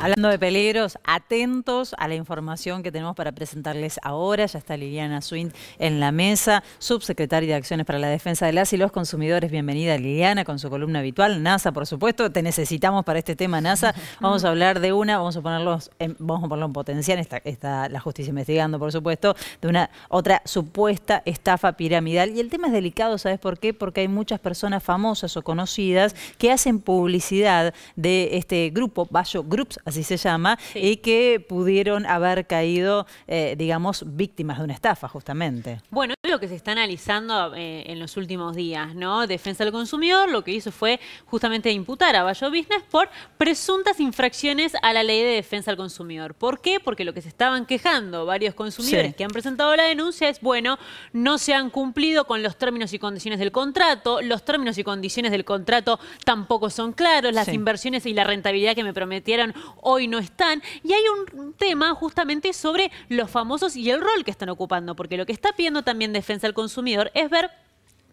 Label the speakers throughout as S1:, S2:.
S1: Hablando de peligros, atentos a la información que tenemos para presentarles ahora. Ya está Liliana Swint en la mesa, subsecretaria de Acciones para la Defensa de las y los Consumidores. Bienvenida Liliana con su columna habitual. NASA, por supuesto, te necesitamos para este tema, NASA. Vamos a hablar de una, vamos a ponerlos vamos a ponerlo en potencial, está, está la justicia investigando, por supuesto, de una otra supuesta estafa piramidal. Y el tema es delicado, ¿sabes por qué? Porque hay muchas personas famosas o conocidas que hacen publicidad de este grupo, Bayo Groups, así se llama, y que pudieron haber caído, eh, digamos, víctimas de una estafa, justamente.
S2: Bueno, es lo que se está analizando eh, en los últimos días, ¿no? Defensa del Consumidor lo que hizo fue justamente imputar a Bayo Business por presuntas infracciones a la ley de defensa al consumidor. ¿Por qué? Porque lo que se estaban quejando varios consumidores que han presentado la denuncia es, bueno, no se han cumplido con los términos y condiciones del contrato, los términos y condiciones del contrato tampoco son claros, las inversiones y la rentabilidad que me prometieron hoy no están. Y hay un tema justamente sobre los famosos y el rol que están ocupando, porque lo que está pidiendo también Defensa del Consumidor es ver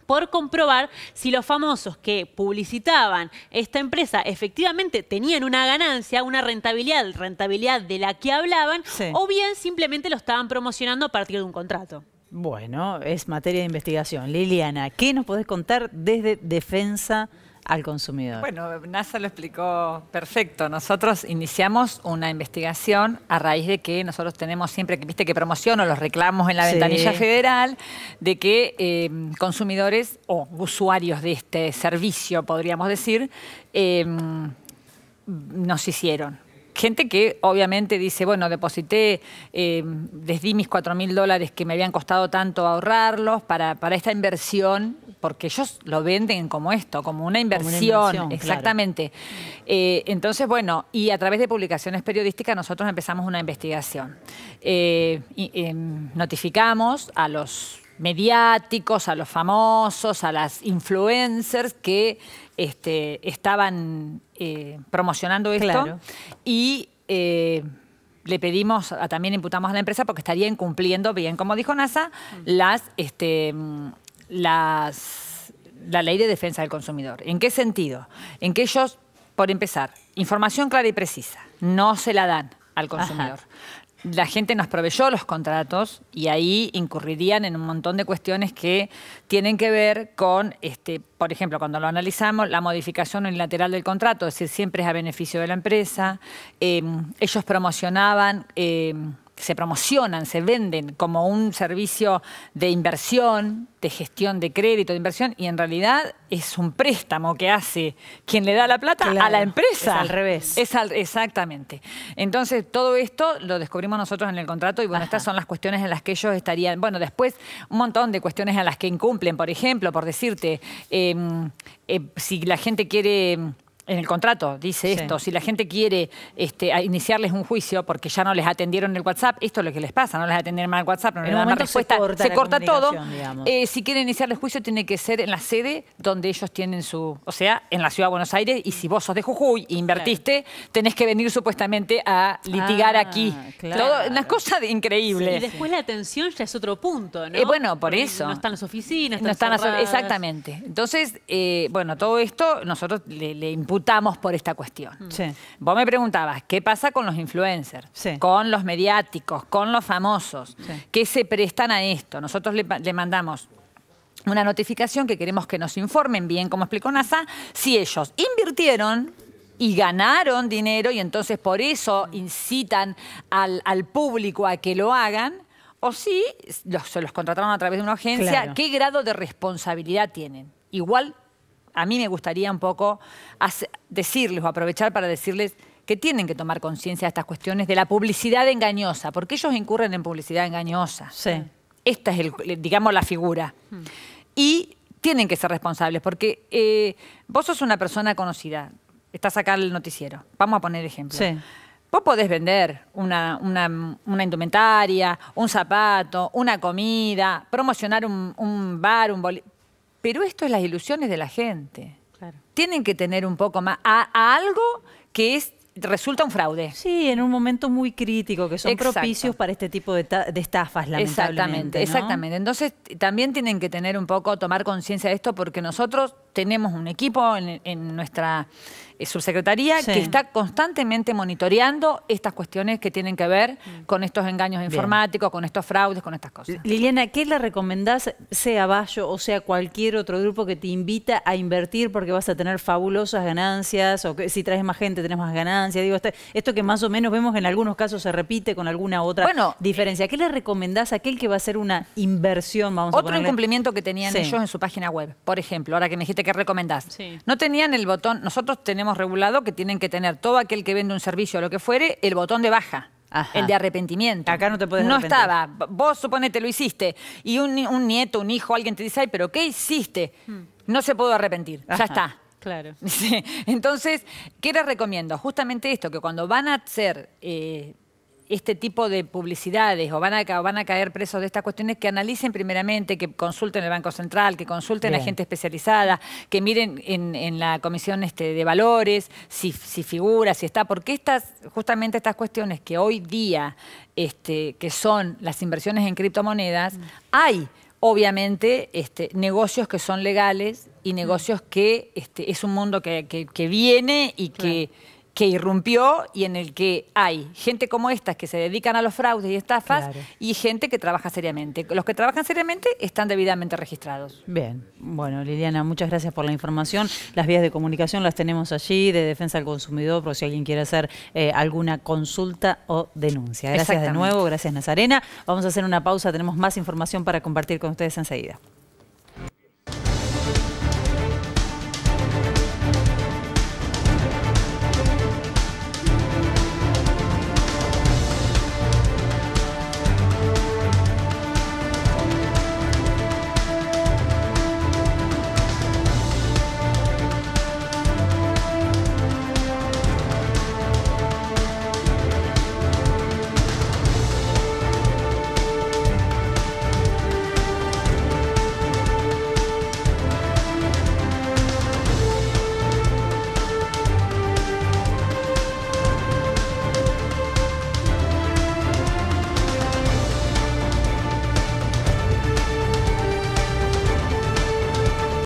S2: por comprobar si los famosos que publicitaban esta empresa efectivamente tenían una ganancia, una rentabilidad, rentabilidad de la que hablaban, o bien simplemente lo estaban promocionando a partir de un
S3: contrato.
S1: Bueno, es materia de investigación. Liliana, ¿qué nos podés contar desde
S3: Defensa al consumidor. Bueno, NASA lo explicó perfecto. Nosotros iniciamos una investigación a raíz de que nosotros tenemos siempre, viste que promociono los reclamos en la ventanilla federal, de que eh, consumidores o usuarios de este servicio, podríamos decir, em, nos hicieron gente que obviamente dice, bueno, deposité, eh, les di mis cuatro mil dólares que me habían costado tanto ahorrarlos para, para esta inversión porque ellos lo venden como esto, como una inversión. exactamente. Eh, entonces, bueno, y a través de publicaciones periodísticas nosotros empezamos una investigación. Eh, em, notificamos a los mediáticos, a los famosos, a las influencers que este, estaban eh, promocionando esto y le pedimos, también imputamos a la empresa porque estarían cumpliendo bien como dijo NASA, mm. las este, mm, las, la ley de defensa del consumidor. ¿En qué sentido? En que ellos, por empezar, información clara y precisa, no se la dan al consumidor. La gente nos proveyó los contratos y ahí incurrirían en un montón de cuestiones que tienen que ver con, este, por ejemplo, cuando lo analizamos, la modificación unilateral del contrato, es decir, siempre es a beneficio de la empresa. Em, ellos promocionaban... Em, se promocionan, se venden como un servicio de inversión, de gestión de crédito, de inversión, y en realidad es un préstamo que hace quien le da la plata a la empresa. Es al revés. Es exactamente. Entonces, todo esto lo descubrimos nosotros en el contrato y bueno, estas son las cuestiones en las que ellos estarían. Bueno, después un montón de cuestiones en las que incumplen, por ejemplo, por decirte, em, eh, si la gente quiere em, en el contrato dice esto, si la gente quiere este, iniciarles un juicio porque ya no les atendieron el WhatsApp, esto es lo que les pasa, no les atendieron mal el WhatsApp, no se corta, todo. Eh, si quieren el juicio tiene que ser en la sede donde ellos tienen su, o sea, en la Ciudad de Buenos Aires, y si vos sos de Jujuy e invertiste, tenés que venir supuestamente a litigar ah, aquí. una cosa de increíble. y
S2: después la atención ya es otro punto, ¿no? Eh, bueno,
S3: por eso. No están las oficinas, están no están Exactamente. Entonces, eh, bueno, todo esto nosotros le, le impulsamos por esta cuestión. Mm. Vos me preguntabas, ¿qué pasa con los influencers? Con los mediáticos, con los famosos, ¿qué que se prestan a esto. Nosotros le, mandamos una notificación que queremos que nos informen bien, como explicó NASA, si ellos invirtieron y ganaron dinero y entonces por eso incitan al, público a que lo hagan, o si se los contrataron a través de una agencia, ¿qué grado de responsabilidad tienen? Igual a mí me gustaría un poco decirles o aprovechar para decirles que tienen que tomar conciencia de estas cuestiones de la publicidad engañosa, porque ellos incurren en publicidad engañosa. Sí. Esta es, digamos, la figura. Mm. Y tienen que ser responsables, porque eh, vos sos una persona conocida, estás acá en el noticiero, vamos a poner ejemplo. Vos podés vender una, indumentaria, un zapato, una comida, promocionar un, bar, un bolígrafo. Pero esto es las ilusiones de la gente. Claro. Tienen que tener un poco más a, algo que es resulta un fraude. Sí, en un momento muy crítico, que son propicios para este tipo de, estafas, lamentablemente. Exactamente, exactamente. Entonces, también tienen que tener un poco, tomar conciencia de esto, porque nosotros tenemos un equipo en, nuestra eh, subsecretaría que está constantemente monitoreando estas cuestiones que tienen que ver mm. con estos engaños informáticos, con estos fraudes, con estas cosas. Liliana, ¿qué le recomendás, sea Bayo o sea cualquier otro grupo que te invita a
S1: invertir porque vas a tener fabulosas ganancias o si traes más gente tenés más ganancias? Digo, este, esto que más o menos vemos en algunos casos se repite con alguna otra eh, diferencia. ¿Qué le recomendás a aquel que va a hacer una inversión?
S3: otro incumplimiento que tenían ellos en su página web, por ejemplo, ahora que me dijiste ¿Qué recomendás. No tenían el botón, nosotros tenemos regulado que tienen que tener todo aquel que vende un servicio o lo que fuere, el botón de baja. el de arrepentimiento. Acá no te puedes No estaba. Vos suponete lo hiciste y un, nieto, un hijo, alguien te dice, ay, pero ¿qué hiciste? Hmm. No se pudo arrepentir. Ya está. Claro. Entonces, ¿qué les recomiendo? Justamente esto, que cuando van a hacer... Eh, este tipo de publicidades o van a, van a caer presos de estas cuestiones, que analicen primeramente, que consulten el Banco Central, que consulten a a gente especializada, que miren en, la Comisión este, de Valores si, si, figura, si está, porque estas, justamente estas cuestiones que hoy día, este, que son las inversiones en criptomonedas, mm. hay obviamente este, negocios que son legales y mm. negocios que este, es un mundo que, viene y que que irrumpió y en el que hay gente como estas que se dedican a los fraudes y estafas y gente que trabaja seriamente. Los que trabajan seriamente están debidamente registrados.
S1: Bien, bueno Liliana, muchas gracias por la información. Las vías de comunicación las tenemos allí de Defensa al Consumidor por si alguien quiere hacer eh, alguna consulta o denuncia. Gracias de nuevo, gracias Nazarena. Vamos a hacer una pausa, tenemos más información para compartir con ustedes enseguida.